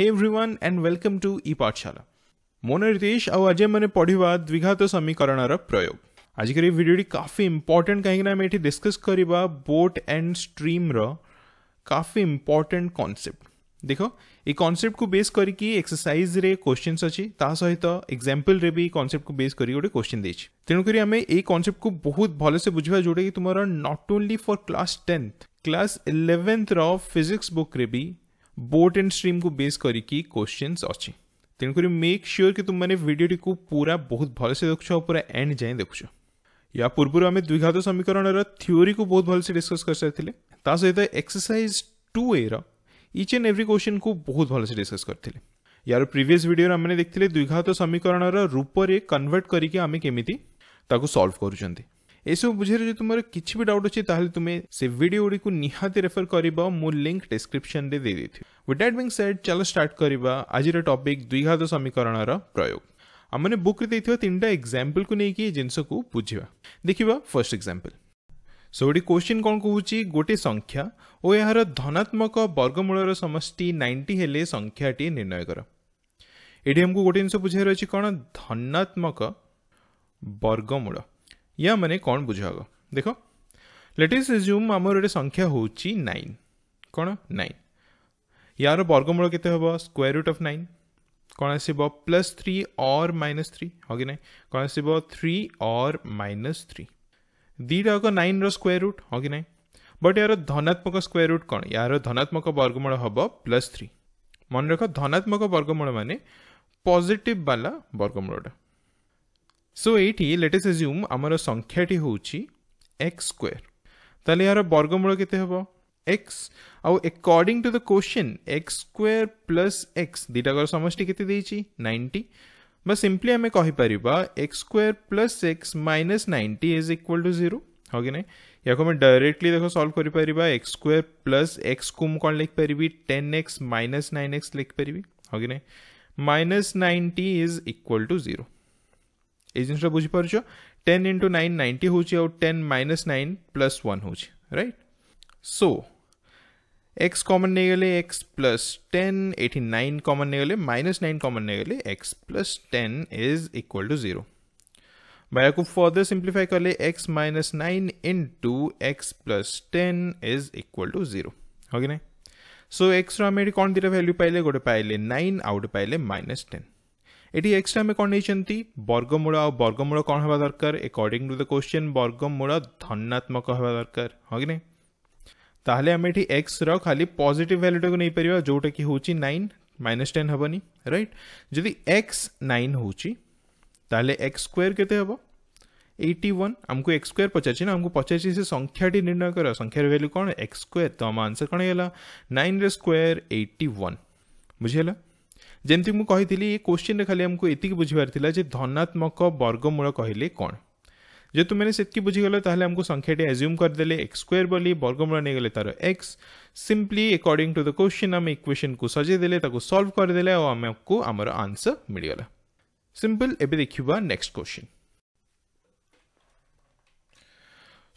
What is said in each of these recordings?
Hey everyone and welcome to e Pathshala मोन रितेश आज मैंने पढ़ा द्विघात समीकरण प्रयोग आज के भिडी काफी इम्पोर्टेन्ट कहीं ये डिस्कस करवा बोट एंड स्ट्रीम काफी इम्पोर्टेन्ट कनसेप्ट देख ये कनसेप्ट को बेस करके एक्सरसाइज रे क्वेश्चन अच्छी सहित एक्जामपल भी कनसेप्ट को बेस करके गोटे क्वेश्चन देखे तेणुकर आम ये कनसेप्ट को बहुत भले से बुझा जोटा कि तुम not only for class tenth class eleventh रिजिक्स बुक्रे भी बोट एंड स्ट्रीम को बेस करके क्वेश्चन अच्छे तेणुक मेक श्योर कि तुमने भिडियोटी को पूरा बहुत भलसे देखु पूरा एंड जाए देखु या पूर्व आम द्विघात समीकरण थ्योरी को बहुत भलसे डिस्कस कर सारी सहित एक्सरसाइज टू ए रच एंड एव्री क्वेश्चन को बहुत भलसे डिस्कस करते यार प्रिवियस भिडियो देखते द्विघात समीकरण रूप से कनवर्ट करके सल्व करुँचना ଏସବୁ ବୁଝିବାରେ ଯଦି ତୁମର କିଛି ବି ଡାଉଟ୍ ଅଛି ତାହେଲେ ତୁମେ ସେ ଭିଡ଼ିଓ ଗୁଡ଼ିକୁ ନିହାତି ରେଫର କରିବ ମୁଁ ଲିଙ୍କ୍ ଡିସ୍କ୍ରିପ୍ସନ୍ରେ ଦେଇଦେଇଥିବି ୱିଥ୍ ଡାଟ୍ ବିଙ୍ଗ ସେଟ୍ ଚାଲ ଷ୍ଟାର୍ଟ କରିବା ଆଜିର ଟପିକ୍ ଦ୍ୱିଘାତ ସମୀକରଣର ପ୍ରୟୋଗ ଆମମାନେ ବୁକ୍ରେ ଦେଇଥିବା ତିନିଟା ଏକ୍ଜାମ୍ପଲ୍କୁ ନେଇକି ଏ ଜିନିଷକୁ ବୁଝିବା ଦେଖିବା ଫର୍ଷ୍ଟ ଏକ୍ଜାମ୍ପଲ୍ ସୋ ଏଠି କୋଶ୍ଚିନ୍ କ'ଣ କହୁଛି ଗୋଟିଏ ସଂଖ୍ୟା ଓ ଏହାର ଧନାତ୍ମକ ବର୍ଗମୂଳର ସମଷ୍ଟି ନାଇଣ୍ଟି ହେଲେ ସଂଖ୍ୟାଟି ନିର୍ଣ୍ଣୟ କର ଏଠି ଆମକୁ ଗୋଟେ ଜିନିଷ ବୁଝିବାର ଅଛି କ'ଣ ଧନାତ୍ମକ ବର୍ଗମୂଳ या मैंने कौन बुझाग देख लेटेज रिज्यूम आम गोटे संख्या हूँ नाइन कौन नाइन यार वर्गमूल के स्क्वयर रुट अफ नाइन कौन आस प्लस थ्री और माइनस थ्री हो कि ना कौन आस थ्री और माइनस थ्री दीटा हक नाइन रोयर रुट हो कि ना बट यार धनात्मक स्क्वयर रुट कौन यार धनात्मक वर्गमूल हम प्लस थ्री मन रख धनात्मक वर्गमूल मान पजिट बाला वर्गमूलटा सो ये लेट एज्यूम आम संख्याटी हूँ एक्स स्क्वेर तेल यार वर्गमूल के एक्स आउ according to the question x square plus x दीटाकर समस्ट के नाइंटी बस सिंपली आम कहीपर x square plus x minus ninety is equal to zero हो कि ना या डायरेक्टली देख सल्व कर एक्स स्क्वेर प्लस एक्स को कौन लिख पारि ten x minus nine x लिखिपरि हो कि ना minus ninety is equal to zero ये जिन बुझीप टेन इंटु नाइन नाइंटी हूँ आउ ten minus nine plus one हो रईट सो एक्स कमन नहींगले एक्स प्लस टेन एटी नाइन कमन नहींगले माइनस नाइन कमन नहींगले x plus ten is equal to zero भाई को फर्दर सीम्प्लीफाई कले x minus nine into x plus ten is equal to zero हो कि ना सो एक्स रु आम कौन दुटा भैल्यू पाइले गोटे पाइले नाइन आउ गए पाइले माइनस टेन एटी एक्सट्रा आम कौन नहीं बर्गमूल आ वर्गमूल कौन होगा दरकार एकर्डिंग टू द क्वेश्चन वर्गमूल धनात्मक होगा दरकार हाँ कि नहीं ताहले आम एटी एक्स खाली पॉजिटिव वैल्यूटा को नहीं पार जोटा कि हूँ नाइन माइनस टेन हेनी रईट जदि एक्स नाइन होते एक्स स्क्वयर के एट्टी वन आमको एक्स स्क्वयर पचारे ना आमको पचार संख्याटी निर्णय कर संख्यार वैल्यू कौन एक्स स्क्वयर तो आम आंसर कौन है नाइन रे स्क्वयर एट्टी वन बुझेगा जमी मुझे क्वेश्चन में खाली आमको इतनी बुझार धनात्मक वर्गमूल कहले कौन जो तुमने से बुझीगल तुमको संख्याटे एज्यूम करदे एक्स स्क् वर्गमूल नहीं गले तार x simply according to the question आम इक्वेशन को सजेदे सल्व करदे आमको आम आंसर मिलगला सिंपल एवं देखा next question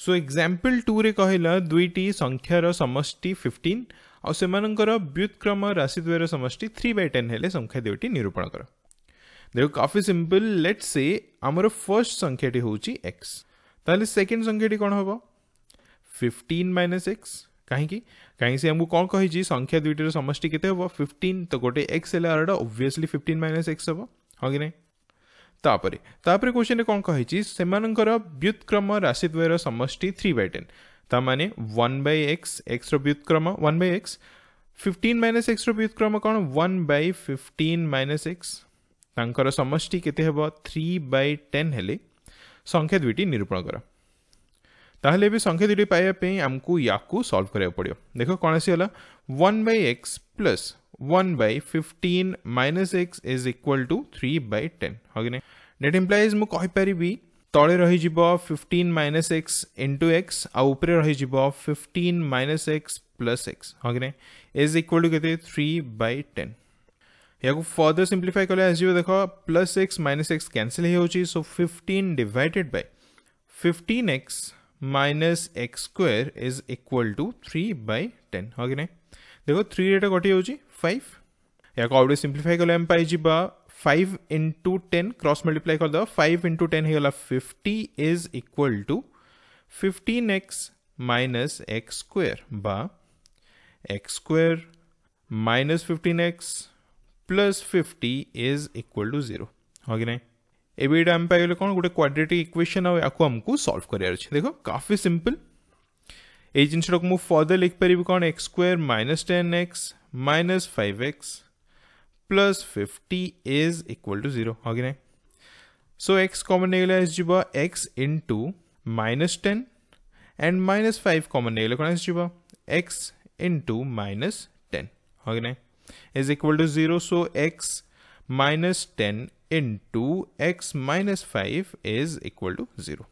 so example two रे कहला दुईट संख्यार समि फिफ्टीन ଆଉ ସେମାନଙ୍କର ବ୍ୟୁତ୍କ୍ରମ ରାଶିଦ୍ୱୟର ସମଷ୍ଟି ଥ୍ରୀ ବାଇ ଟେନ୍ ହେଲେ ସଂଖ୍ୟା ଦୁଇଟି ନିରୂପଣ କର ଦେଖ କାଫି ସିମ୍ପଲ୍ ଲେଟ୍ ସେ ଆମର ଫର୍ଷ୍ଟ ସଂଖ୍ୟାଟି ହେଉଛି ଏକ୍ସ ତାହେଲେ ସେକେଣ୍ଡ ସଂଖ୍ୟାଟି କ'ଣ ହେବ ଫିଫ୍ଟିନ୍ ମାଇନସ୍ ଏକ୍ସ କାହିଁକି କାହିଁକି ସେ ଆମକୁ କ'ଣ କହିଛି ସଂଖ୍ୟା ଦୁଇଟିର ସମଷ୍ଟି କେତେ ହେବ ଫିଫ୍ଟିନ୍ ତ ଗୋଟେ ଏକ୍ସ ହେଲେ ଆରଟା ଓଭିୟସ୍ଲି ଫିଫ୍ଟିନ୍ ମାଇନସ୍ ଏକ୍ସ ହେବ ହଁ କି ନାହିଁ ତାପରେ ତାପରେ କ୍ୱେଶ୍ଚିନ୍ରେ କ'ଣ କହିଛି ସେମାନଙ୍କର ବ୍ୟୁତ୍କ୍ରମ ରାଶିଦ୍ୱୟର ସମଷ୍ଟି ଥ୍ରୀ ବାଇ ଟେନ୍ ताने वन बै एक्स एक्स र्युत्क्रम one by x fifteen minus x र्युत्क्रम कौन one by fifteen minus x तर समि के थ्री बै टेन संख्या दुईटी निरूपण कर ताल संख्या दुईटी पाइबापी आमको या सल्व कराया पड़ो देख कौन आसी one by x plus one by fifteen minus x is equal to three by ten हाँ कि नहीं डेट इम्प्लाइज मुझे तले रही fifteen minus x into x आउपर रही fifteen minus x plus x हाँ कि ना इज इक्वाल टू के थ्री बै टेन या फर्दर सीम्प्लीफाए कले आज देख plus x minus x cancel हो so fifteen divided by fifteen x minus x स्क् is equal to three by ten हाँ कि ना देख थ्री रेट कटी हो फाइव या सिंप्लीफाई कले पाई five into ten cross multiply कर फाइव इंटु टेन हो fifty is equal to fifteen x minus x square x square minus fifteen x plus fifty is equal to zero हाँ कि ना एबा आम पाइल कौन गोटे क्वाड्रेटिक इक्वेशन आमको सल्व कर देख काफी सीम्पल ये जिनसटा मुझे फर्दर लिखिपरि कौन x square minus ten x minus five x plus 50 is equal to 0. Again. So x common negla is juba x into minus 10 and minus 5 common negla kon is juba x into minus 10. Again. Is equal to 0. So x minus 10 into x minus 5 is equal to 0.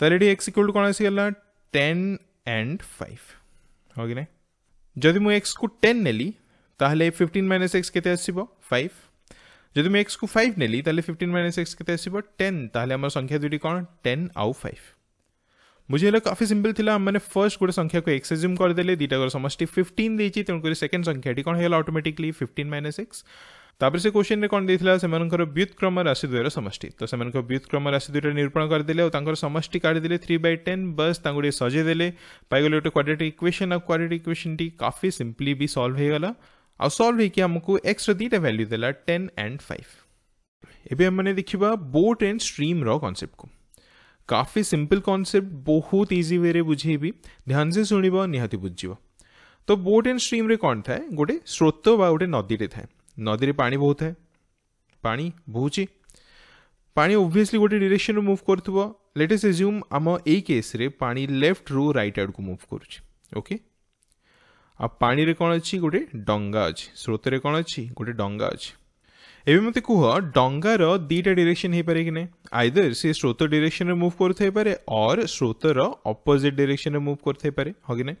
So already x equal to kon is 10 and 5. Again. जदि मुझे x को ten नेली ताहले 15 minus x कितने आसीब five जदि मुझे x को five नेली ताहले 15 minus x कितने आसीब टेन ताहले आम संख्या दुईटी कौन टेन आउ फाइव मुझे काफी सिंपल थी मैंने फर्स्ट गोटे संख्या को एक्सेज्यूम करदे दुटाक समस्ट फिफ्टन देती तेणुक सेकेंड संख्याटी कौन होगा अटोमेटिकली फिफ्टन माइनस एक्स तापर से क्वेश्चन में कौन देता से व्युत्क्रम राशि द्वयर समि तो से व्युत्क्रम राशि दुईटा निरूपण करदे और समि काढ़ीदे थ्री बै टेन बस सजेदे पाइले गोटे क्वाड्रेटिक इक्वेशन आ क्वाड्रेटिक इक्वेशन टी काफी सिंपली भी सल्व होगा आ सल्व होमको एक्स रईटा भैल्यू दे टेन एंड फाइव एवं आम देखा बोट एंड स्ट्रीम रनसेप्ट को काफी सिंपल कनसेप्ट बहुत इजी वे रे बुझेबी ध्यान से शुणी निहाती बुझ तो बोट एंड स्ट्रीम रे कौन था गोटे स्रोत वोटे नदीटे था नदी में पा बहुत था पा बोच पा ओभीयसली गोटे डिरेक्शन मुव कर लेटेस्ट एज्यूम आम यही केस्रे पा लेफ्ट रु रईट मुव करके ଆଉ ପାଣିରେ କ'ଣ ଅଛି ଗୋଟେ ଡଙ୍ଗା ଅଛି ସ୍ରୋତରେ କ'ଣ ଅଛି ଗୋଟେ ଡଙ୍ଗା ଅଛି ଏବେ ମୋତେ କୁହ ଡଙ୍ଗାର ଦୁଇଟା ଡିରେକ୍ସନ୍ ହେଇପାରେ କି ନାହିଁ ଆଇଦର ସେ ସ୍ରୋତ ଡିରେକ୍ସନ୍ରେ ମୁଭ୍ କରୁଥାଇପାରେ ଅର୍ ସ୍ରୋତର ଅପୋଜିଟ୍ ଡିରେକ୍ସନ୍ରେ ମୁଭ୍ କରିଥାଇପାରେ ହଁ କି ନାହିଁ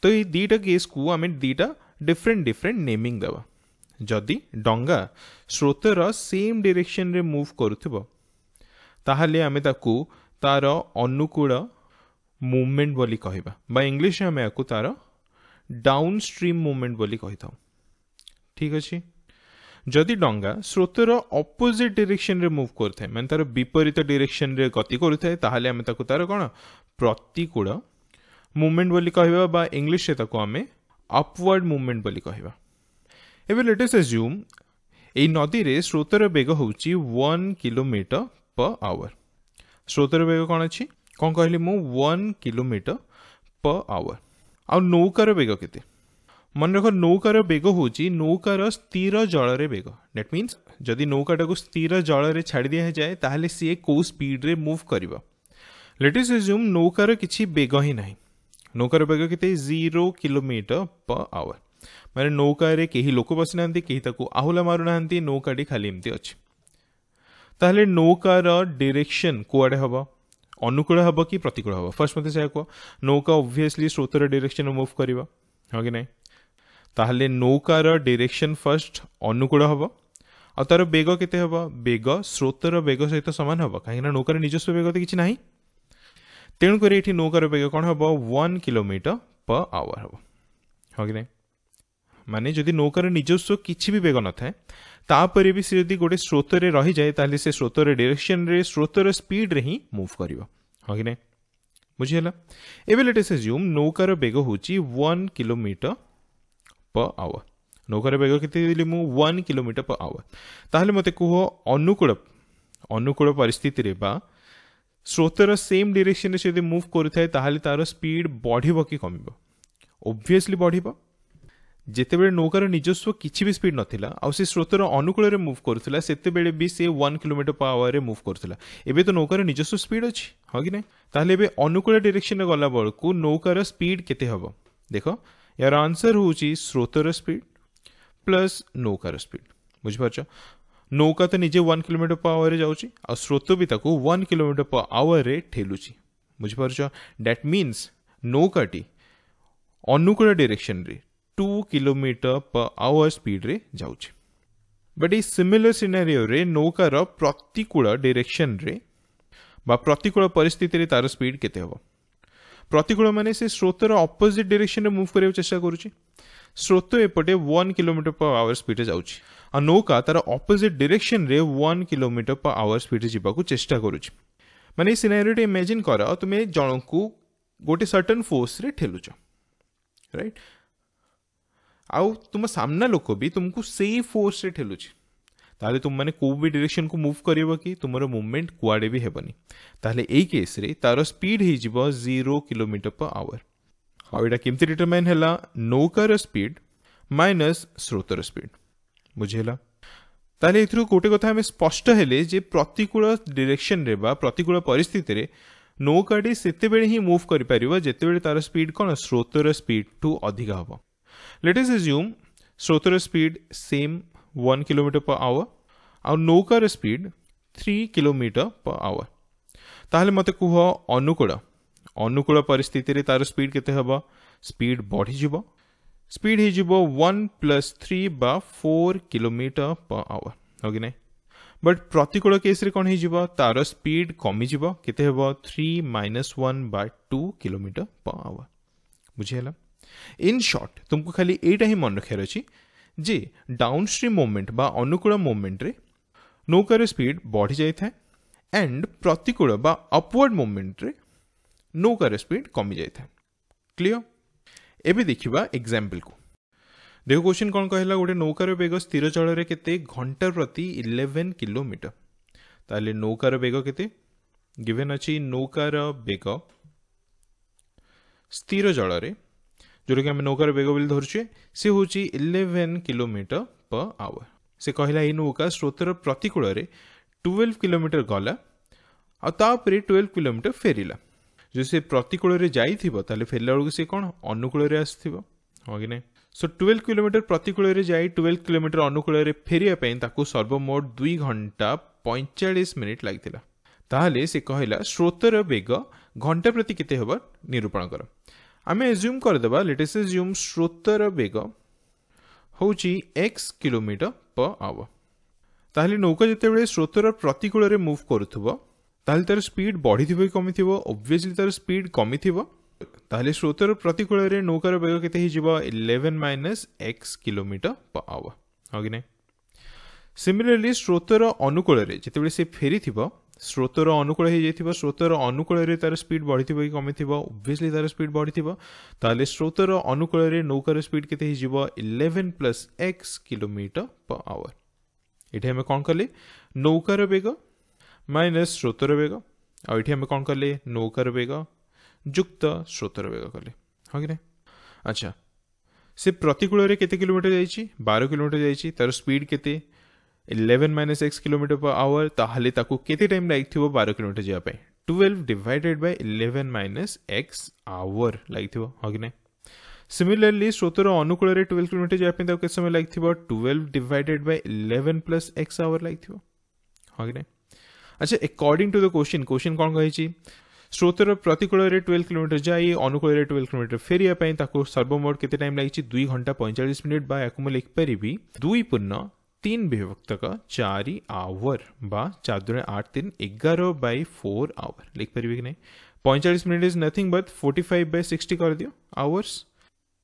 ତ ଏଇ ଦୁଇଟା କେସ୍କୁ ଆମେ ଦୁଇଟା ଡିଫରେଣ୍ଟ ଡିଫରେଣ୍ଟ ନେମିଂ ଦେବା ଯଦି ଡଙ୍ଗା ସ୍ରୋତର ସେମ୍ ଡିରେକ୍ସନ୍ରେ ମୁଭ୍ କରୁଥିବ ତାହେଲେ ଆମେ ତାକୁ ତା'ର ଅନୁକୂଳ ମୁଭମେଣ୍ଟ ବୋଲି କହିବା ବା ଇଂଲିଶରେ ଆମେ ୟାକୁ ତା'ର ଡାଉନ୍ ଷ୍ଟ୍ରିମ୍ ମୁଭମେଣ୍ଟ ବୋଲି କହିଥାଉ ଠିକ୍ ଅଛି ଯଦି ଡଙ୍ଗା ସ୍ରୋତର ଅପୋଜିଟ୍ ଡିରେକ୍ସନ୍ରେ ମୁଭ୍ କରିଥାଏ ମାନେ ତା'ର ବିପରୀତ ଡିରେକ୍ସନ୍ରେ ଗତି କରୁଥାଏ ତାହେଲେ ଆମେ ତାକୁ ତା'ର କ'ଣ ପ୍ରତିକୂଳ ମୁଭମେଣ୍ଟ ବୋଲି କହିବା ବା ଇଂଲିଶରେ ତାକୁ ଆମେ ଅପୱାର୍ଡ଼ ମୁଭମେଣ୍ଟ ବୋଲି କହିବା ଏବେ ଲେଟେଷ୍ଟ ଏଜ୍ୟୁମ୍ ଏହି ନଦୀରେ ସ୍ରୋତର ବେଗ ହେଉଛି ୱାନ୍ କିଲୋମିଟର ପର୍ ଆୱାର ସ୍ରୋତର ବେଗ କ'ଣ ଅଛି କ'ଣ କହିଲି ମୁଁ ୱାନ୍ କିଲୋମିଟର ପର୍ ଆୱାର ଆଉ ନୌକାର ବେଗ କେତେ ମନେ ରଖ ନୌକାର ବେଗ ହେଉଛି ନୌକାର ସ୍ଥିର ଜଳରେ ବେଗ ଡେଟ୍ ମିନ୍ସ ଯଦି ନୌକାଟାକୁ ସ୍ଥିର ଜଳରେ ଛାଡ଼ି ଦିଆଯାଏ ତାହେଲେ ସିଏ କେଉଁ ସ୍ପିଡ଼ରେ ମୁଭ୍ କରିବ ଲେଟେଷ୍ଟ ରିଜ୍ୟୁମ୍ ନୌକାର କିଛି ବେଗ ହିଁ ନାହିଁ ନୌକାର ବେଗ କେତେ ଜିରୋ କିଲୋମିଟର ପର୍ ଆୱାର ମାନେ ନୌକାରେ କେହି ଲୋକ ବସିନାହାନ୍ତି କେହି ତାକୁ ଆହୁଲା ମାରୁନାହାନ୍ତି ନୌକାଟି ଖାଲି ଏମିତି ଅଛି ତାହେଲେ ନୌକାର ଡିରେକ୍ସନ୍ କୁଆଡ଼େ ହେବ ଅନୁକୂଳ ହେବ କି ପ୍ରତିକୂଳ ହେବ ଫାର୍ଷ୍ଟ ମୋତେ ସେଇଆ କୁହ ନୌକା ଅବଭିୟସଲି ସ୍ରୋତର ଡିରେକ୍ସନ୍ ମୁଭ୍ କରିବ ହଁ କି ନାହିଁ ତାହେଲେ ନୌକାର ଡିରେକ୍ସନ୍ ଫାର୍ଷ୍ଟ ଅନୁକୂଳ ହେବ ଆଉ ତା'ର ବେଗ କେତେ ହେବ ବେଗ ସ୍ରୋତର ବେଗ ସହିତ ସମାନ ହେବ କାହିଁକିନା ନୌକାର ନିଜସ୍ୱ ବେଗ ତ କିଛି ନାହିଁ ତେଣୁକରି ଏଠି ନୌକାର ବେଗ କ'ଣ ହେବ ୱାନ୍ କିଲୋମିଟର ପର୍ ଆୱାର ହେବ ହଁ କି ନାହିଁ ମାନେ ଯଦି ନୌକାର ନିଜସ୍ୱ କିଛି ବି ବେଗ ନଥାଏ ତାପରେ ବି ସେ ଯଦି ଗୋଟେ ସ୍ରୋତରେ ରହିଯାଏ ତାହେଲେ ସେ ସ୍ରୋତର ଡିରେକ୍ସନରେ ସ୍ରୋତର ସ୍ପିଡ଼ରେ ହିଁ ମୁଭ୍ କରିବ ହଁ କି ନାହିଁ ବୁଝିହେଲା ଏବେ ଲେଟେଷ୍ଟ ଏଜ୍ୟୁମ୍ ନୌକାର ବେଗ ହେଉଛି ୱାନ୍ କିଲୋମିଟର ପର୍ ଆୱାର ନୌକାର ବେଗ କେତେ ଦେଲି ମୁଁ ୱାନ୍ କିଲୋମିଟର ପର୍ ଆୱାର ତାହେଲେ ମୋତେ କୁହ ଅନୁକୂଳ ଅନୁକୂଳ ପରିସ୍ଥିତିରେ ବା ସ୍ରୋତର ସେମ୍ ଡିରେକ୍ସନରେ ଯଦି ମୁଭ୍ କରୁଥାଏ ତାହେଲେ ତା'ର ସ୍ପିଡ଼ ବଢ଼ିବ କି କମିବ ଓଭିୟସଲି ବଢ଼ିବ ଯେତେବେଳେ ନୌକାର ନିଜସ୍ୱ କିଛି ବି ସ୍ପିଡ୍ ନଥିଲା ଆଉ ସେ ସ୍ରୋତର ଅନୁକୂଳରେ ମୁଭ୍ କରୁଥିଲା ସେତେବେଳେ ବି ସେ ୱାନ୍ କିଲୋମିଟର ପର୍ ଆୱାରରେ ମୁଭ୍ କରୁଥିଲା ଏବେ ତ ନୌକାର ନିଜସ୍ୱ ସ୍ପିଡ୍ ଅଛି ହଁ କି ନାହିଁ ତାହେଲେ ଏବେ ଅନୁକୂଳ ଡିରେକ୍ସନରେ ଗଲା ବେଳକୁ ନୌକାର ସ୍ପିଡ୍ କେତେ ହେବ ଦେଖ ୟାର ଆନ୍ସର୍ ହେଉଛି ସ୍ରୋତର ସ୍ପିଡ୍ ପ୍ଲସ୍ ନୌକାର ସ୍ପିଡ୍ ବୁଝିପାରୁଛ ନୌକା ତ ନିଜେ ୱାନ୍ କିଲୋମିଟର ପର୍ ଆୱାରରେ ଯାଉଛି ଆଉ ସ୍ରୋତ ବି ତାକୁ ୱାନ୍ କିଲୋମିଟର ପର୍ ଆୱାରରେ ଠେଲୁଛି ବୁଝିପାରୁଛ ଦ୍ୟାଟ୍ ମିନ୍ସ ନୌକାଟି ଅନୁକୂଳ ଡିରେକ୍ସନରେ two kilometre per hour speed रे जाउछे बट ए सिमिलर सिनेरियो रे नौकर प्रतिकूल डायरेक्शन रे बा प्रतिकूल परिस्थिति रे तार स्पीड केते प्रतिकूल माने से स्रोतर ऑपोजिट डायरेक्शन रे मूव करे चेष्टा करूछे स्रोत तो एपटे one kilometre per hour speed जा नौका तार अपोजिट डिरेक्शन रे one kilometre per hour speed जावाक चेषा कर मैंने सिनेरियोटे इमेजिन कर तुम्हें जन को गोटे सर्टन फोर्स ठेलुच रईट ଆଉ ତୁମ ସାମ୍ନା ଲୋକ ବି ତୁମକୁ ସେଇ ଫୋର୍ସରେ ଠେଲୁଛି ତାହେଲେ ତୁମମାନେ କେଉଁ ବି ଡିରେକ୍ସନ୍କୁ ମୁଭ୍ କରିବ କି ତୁମର ମୁଭମେଣ୍ଟ କୁଆଡ଼େ ବି ହେବନି ତାହେଲେ ଏଇ କେସ୍ରେ ତାର ସ୍ପିଡ୍ ହେଇଯିବ ଜିରୋ କିଲୋମିଟର ପର୍ ଆୱାର ଆଉ ଏଇଟା କେମିତି ଡିଟରମାଇନ୍ ହେଲା ନୌକାର ସ୍ପିଡ୍ ମାଇନସ୍ ସ୍ରୋତର ସ୍ପିଡ୍ ବୁଝିହେଲା ତାହେଲେ ଏଥିରୁ ଗୋଟେ କଥା ଆମେ ସ୍ପଷ୍ଟ ହେଲେ ଯେ ପ୍ରତିକୂଳ ଡିରେକ୍ସନ୍ରେ ବା ପ୍ରତିକୂଳ ପରିସ୍ଥିତିରେ ନୌକାଟି ସେତେବେଳେ ହିଁ ମୁଭ୍ କରିପାରିବ ଯେତେବେଳେ ତାର ସ୍ପିଡ୍ କ'ଣ ସ୍ରୋତର ସ୍ପିଡ୍ଠୁ ଅଧିକା ହେବ Let us assume Srotara speed same 1 km per hour and Nokara speed 3 km per hour. ताहले मते कुहो अनुकूल अनुकूल परिस्थिति रे तार स्पीड केते हबो स्पीड बढी स्पीड हि जिवो प्लस 3 बा 4 किलोमीटर पर आवर हो कि बट प्रतिकूल केस रे कोन हि तार स्पीड कमी जिवो थ्री हबो 3 माइनस 1 बा 2 किलोमीटर पर आवर बुझेला ইন সর্ট তুমি খালি এইটা হি মনে রখার অছি যে ডাউনস্ট্রিম মুভমেন্ট বা অনুকূল মুভমেন্টরে নৌকার স্পিড বড়ি যাই থাকে অ্যান্ড প্রতিকূল বা অপওয়ার্ড মুভমেন্টরে নৌকার স্পিড কমি যাই থাকে ক্লিয়র এবে দেখিবা এক্সাম্পল কু দেখ কোশ্চিন কোণ কহিলা গোটে নৌকার বেগ স্থির জলরে কেতে ঘন্টা প্রতি ইলেভেন কিলোমিটার তাহলে নৌকার বেগ কেতে গিভেন অছি নৌকার বেগ স্থির জলরে ଯେଉଁଟାକି ଆମେ ନୌକାର ବେଗ ବୋଲି ଧରୁଛେ ସେ ହେଉଛି ଇଲେଭେନ୍ କିଲୋମିଟର ପର୍ ଆୱାର ସେ କହିଲା ଏହି ନୌକା ସ୍ରୋତର ପ୍ରତିକୂଳରେ ଟୁଏଲ୍ଭ କିଲୋମିଟର ଗଲା ଆଉ ତାପରେ ଟୁଏଲ୍ଭ କିଲୋମିଟର ଫେରିଲା ଯଦି ସେ ପ୍ରତିକୂଳରେ ଯାଇଥିବ ତାହେଲେ ଫେରିଲା ବେଳକୁ ସେ କ'ଣ ଅନୁକୂଳରେ ଆସିଥିବ ହଁ କି ନାହିଁ ସୋ ଟୁଏଲ୍ଭ କିଲୋମିଟର ପ୍ରତିକୂଳରେ ଯାଇ ଟୁଏଲ୍ଭ କିଲୋମିଟର ଅନୁକୂଳରେ ଫେରିବା ପାଇଁ ତାକୁ ସର୍ବମୋଟ ଦୁଇ ଘଣ୍ଟା ପଇଁଚାଳିଶ ମିନିଟ୍ ଲାଗିଥିଲା ତାହେଲେ ସେ କହିଲା ସ୍ରୋତର ବେଗ ଘଣ୍ଟା ପ୍ରତି କେତେ ହେବ ନିରୂପଣ କର ଆମେ ଏଜ୍ୟୁମ୍ କରିଦେବା ଲେଟେଷ୍ଟ ଏଜ୍ୟୁମ୍ ସ୍ରୋତର ବେଗ ହେଉଛି ଏକ୍ସ କିଲୋମିଟର ପର୍ ଆୱାର ତାହେଲେ ନୌକା ଯେତେବେଳେ ସ୍ରୋତର ପ୍ରତିକୂଳରେ ମୁଭ୍ କରୁଥିବ ତାହେଲେ ତାର ସ୍ପିଡ୍ ବଢ଼ିଥିବ କି କମିଥିବ ଅବଭିୟସଲି ତାର ସ୍ପିଡ୍ କମିଥିବ ତାହେଲେ ସ୍ରୋତର ପ୍ରତିକୂଳରେ ନୌକାର ବେଗ କେତେ ହେଇଯିବ eleven minus x kilometre per hour ହଁ କି ନାହିଁ ସିମିଲାରଲି ସ୍ରୋତର ଅନୁକୂଳରେ ଯେତେବେଳେ ସେ ଫେରିଥିବ स्रोतर अनुकूल हो जाइए स्रोतर अनुकूल तार स्पीड बढ़ी थी कि कमी थी ओभीयसली तार स्पीड बढ़ी थी स्रोतर अनुकूल में नौकर स्पीड के eleven plus x कोमीटर per hour ये आम कौन कले नौकर बेग माइनस स्रोतर बेग आठ कौन कले नौकर बेग युक्त स्रोतर बेग कले हाँ कि अच्छा से प्रतिकूल के बार कोमीटर जा तार स्पीड के eleven minus x kilometre per hour તાહલે તાકુ કેતે ટાઈમ લાઈક થિબો બાર કિલોમીટર જવા પાઈ twelve divided by eleven minus x hour ଲାଗିଥିବ ହଁ କି ନାହିଁ ସିମିଲାରଲି ସ୍ରୋତର ଅନୁକୂଳରେ ଟୁଏଲ୍ଭ କିଲୋମିଟର ଯିବା ପାଇଁ ତାକୁ କେତେ ସମୟ ଲାଗିଥିବ twelve divided by eleven plus x hour ଲାଗିଥିବ ହଁ କି ନାହିଁ ଆଚ୍ଛା according to the question question କ'ଣ କହିଛି ସ୍ରୋତର ପ୍ରତିକୂଳରେ ଟୁଏଲ୍ଭ କିଲୋମିଟର ଯାଇ ଅନୁକୂଳରେ ଟୁଏଲ୍ଭ କିଲୋମିଟର ଫେରିବା ପାଇଁ ତାକୁ ସର୍ବମୋଟ କେତେ ଟାଇମ୍ ଲାଗିଛି ଦୁଇ ଘଣ୍ଟା ପଇଁଚାଳିଶ ମିନିଟ୍ ବା ୟାକୁ ମୁଁ ଲେଖିପାରିବି ଦୁଇ ପୂର୍ଣ୍ଣ तीन विभक्तक चार आवर बा चार दुणे आठ तीन एगार बै फोर आवर लिख पारे कि नहीं पैंचाश minute is nothing but forty five by six कर दि आवर्स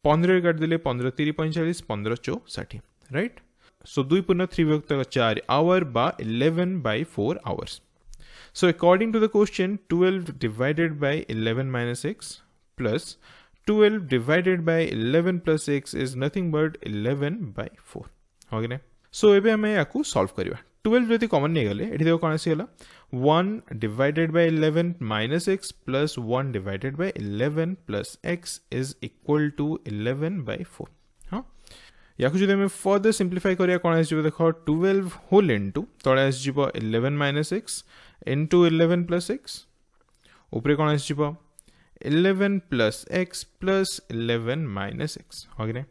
पंद्रह काटिदे पंद्रह तीन पैंचाश पंद्रह चौ षाठी रईट सो दुई पूर्ण थ्री विभक्त चार आवर बा eleven by four hours so according to the question twelve divided by eleven minus x plus divided by eleven plus x is nothing but eleven by four हो 4 ना सो एवं आम या सल्व करवा ट्वेल्व जदि कमन नहीं गले ये देख कौन आसीगला one divided by eleven minus x plus one divided by eleven plus x is equal to eleven by four हाँ या जब आम फर्दर सीम्प्लीफाई कर कौन आसो देख ट्वेल्व होल इंटू तले आसो eleven minus x into eleven plus x उपरे कौन आसवेन plus x plus eleven minus x हाँ कि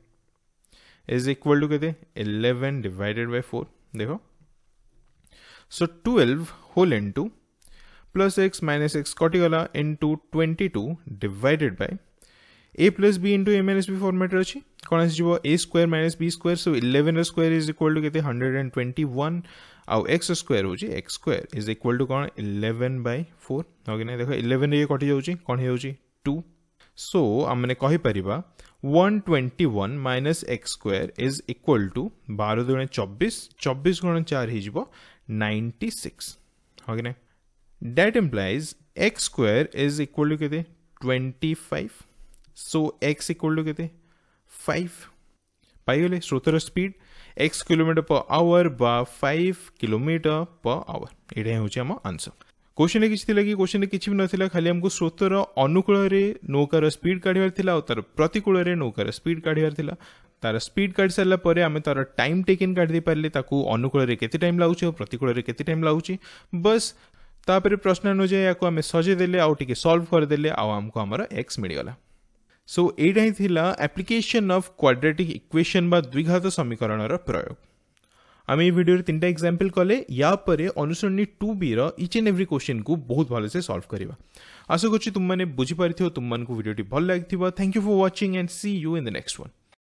इज इक्वल टू कहते इलेवन डिवाइडेड बाई फोर देखो so twelve whole into plus x minus x कटिगला into twenty two divided by a plus b into a minus b फर्माट्रे अच्छी कौन आसो a square minus b square so eleven square is equal to के hundred and twenty one आउ x square हूँ x square is equal to कौन eleven by four हाँ कि ना देख इलेवेन ये कटि जाऊँ कौन हो टू सो आम मैंने कहीपर 121 minus x square is equal to बार दुणे चबीस चबीस गुण चार हो नाइंटी सिक्स हाँ कि ना that implies x square is equal to के twenty five so x equal to के फाइव पाइले स्रोतर speed x kilometre per hour बा फाइव किलोमीटर पर आवर यहाँ हूँ आम आंसर क्वेश्चन किसी थी कि क्वेश्चन किसी भी नाला खाली आमको स्रोतर अनुकूल में नौकर स्पीड काढ़ तार प्रतिकूल नौकर स्पीड काढ़ तार स्पीड काढ़ सारापर आम तार टाइम टेकिंग काढ़ अनुकूल के टाइम लगुच प्रतिकूल के टाइम लगुच बस तापर प्रश्न अनुजाई या आम सजेदे आगे सल्व करदे आमको आमर एक्स मिलगला सो यहाँ ही एप्लीकेशन अफ क्वाड्रेटिक इक्वेशन द्विघात समीकरण प्रयोग আমি এই ভিডিওতে তিনটা एग्जांपल কলে ইয়াপরে অনুসূরনি 2b ৰ ইচ এভরি কোশ্চেন কো বহুত ভাল সে সলভ কৰিবা আসো গুচি তুমমানে বুজি পাৰি থিও তুমমান কো ভিডিওটি ভাল লাগি থিবা thank you for watching and see you in the next one